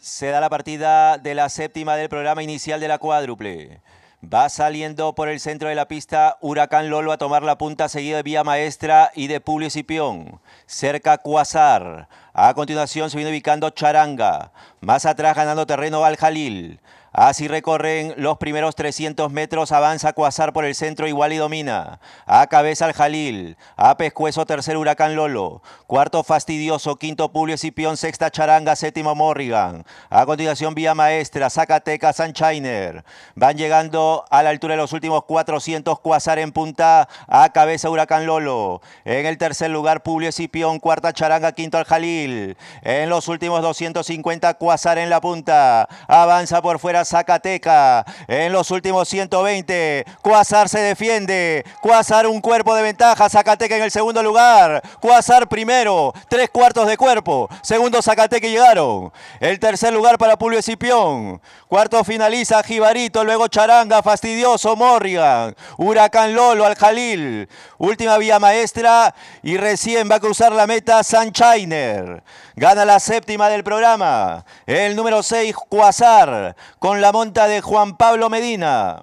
Se da la partida de la séptima del programa inicial de la cuádruple. Va saliendo por el centro de la pista Huracán Lolo a tomar la punta seguido de Vía Maestra y de Publio Cipión. Cerca Cuasar. A continuación se viene ubicando Charanga. Más atrás ganando terreno Al Así recorren los primeros 300 metros, avanza Cuasar por el centro, igual y domina. A cabeza al Jalil, a pescuezo tercer Huracán Lolo, cuarto Fastidioso, quinto Publio Escipión, sexta Charanga, séptimo Morrigan. A continuación Vía Maestra, Zacatecas, Sunshiner. Van llegando a la altura de los últimos 400, Cuasar en punta, a cabeza Huracán Lolo. En el tercer lugar Publio Escipión, cuarta Charanga, quinto al Jalil. En los últimos 250, Cuasar en la punta. Avanza por fuera Zacateca. En los últimos 120, Cuasar se defiende. Cuasar un cuerpo de ventaja. Zacateca en el segundo lugar. Cuasar primero, tres cuartos de cuerpo. Segundo Zacateca llegaron. El tercer lugar para Pulio Escipión. Cuarto finaliza Jibarito, luego Charanga, Fastidioso, Morrigan. Huracán Lolo, Al Jalil. Última vía maestra y recién va a cruzar la meta Sanchainer. Gana la séptima del programa. El número seis Cuazar Con con la monta de Juan Pablo Medina.